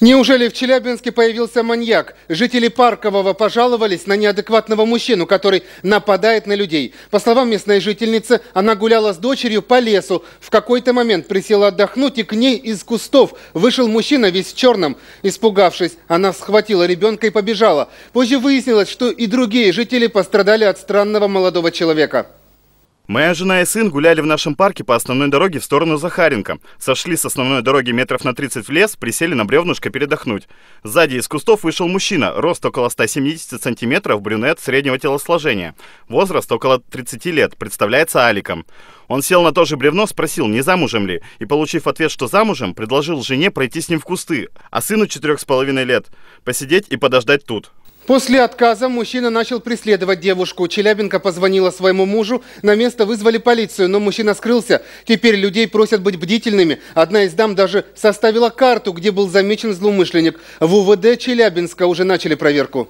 Неужели в Челябинске появился маньяк? Жители Паркового пожаловались на неадекватного мужчину, который нападает на людей. По словам местной жительницы, она гуляла с дочерью по лесу. В какой-то момент присела отдохнуть, и к ней из кустов вышел мужчина весь в черном. Испугавшись, она схватила ребенка и побежала. Позже выяснилось, что и другие жители пострадали от странного молодого человека. Моя жена и сын гуляли в нашем парке по основной дороге в сторону Захаренко. Сошли с основной дороги метров на 30 в лес, присели на бревнышко передохнуть. Сзади из кустов вышел мужчина, рост около 170 сантиметров, брюнет среднего телосложения. Возраст около 30 лет, представляется Аликом. Он сел на то же бревно, спросил, не замужем ли, и, получив ответ, что замужем, предложил жене пройти с ним в кусты, а сыну четырех с половиной лет посидеть и подождать тут. После отказа мужчина начал преследовать девушку. Челябинка позвонила своему мужу. На место вызвали полицию, но мужчина скрылся. Теперь людей просят быть бдительными. Одна из дам даже составила карту, где был замечен злоумышленник. В УВД Челябинска уже начали проверку.